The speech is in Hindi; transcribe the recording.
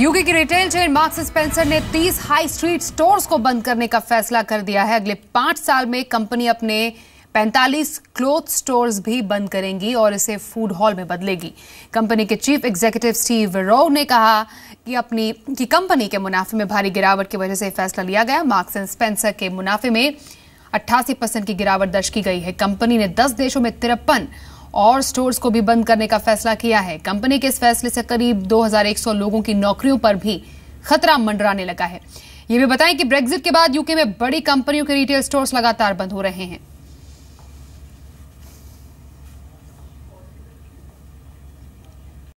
यूके की रिटेल चेन मार्क्स स्पेंसर ने 30 हाई स्ट्रीट स्टोर्स को बंद करने का फैसला कर दिया है अगले पांच साल में कंपनी अपने 45 क्लोथ स्टोर्स भी बंद करेंगी और इसे फूड हॉल में बदलेगी कंपनी के चीफ एग्जीक्यूटिव स्टीव रो ने कहा कि अपनी कि कंपनी के मुनाफे में भारी गिरावट की वजह से फैसला लिया गया मार्क्स एंड स्पेंसर के मुनाफे में अट्ठासी परसेंट की गिरावट दर्ज की गई है कंपनी ने दस देशों में तिरपन और स्टोर्स को भी बंद करने का फैसला किया है कंपनी के इस फैसले से करीब 2100 लोगों की नौकरियों पर भी खतरा मंडराने लगा है ये भी बताएं कि ब्रेग्जिट के बाद यूके में बड़ी कंपनियों के रिटेल स्टोर्स लगातार बंद हो रहे हैं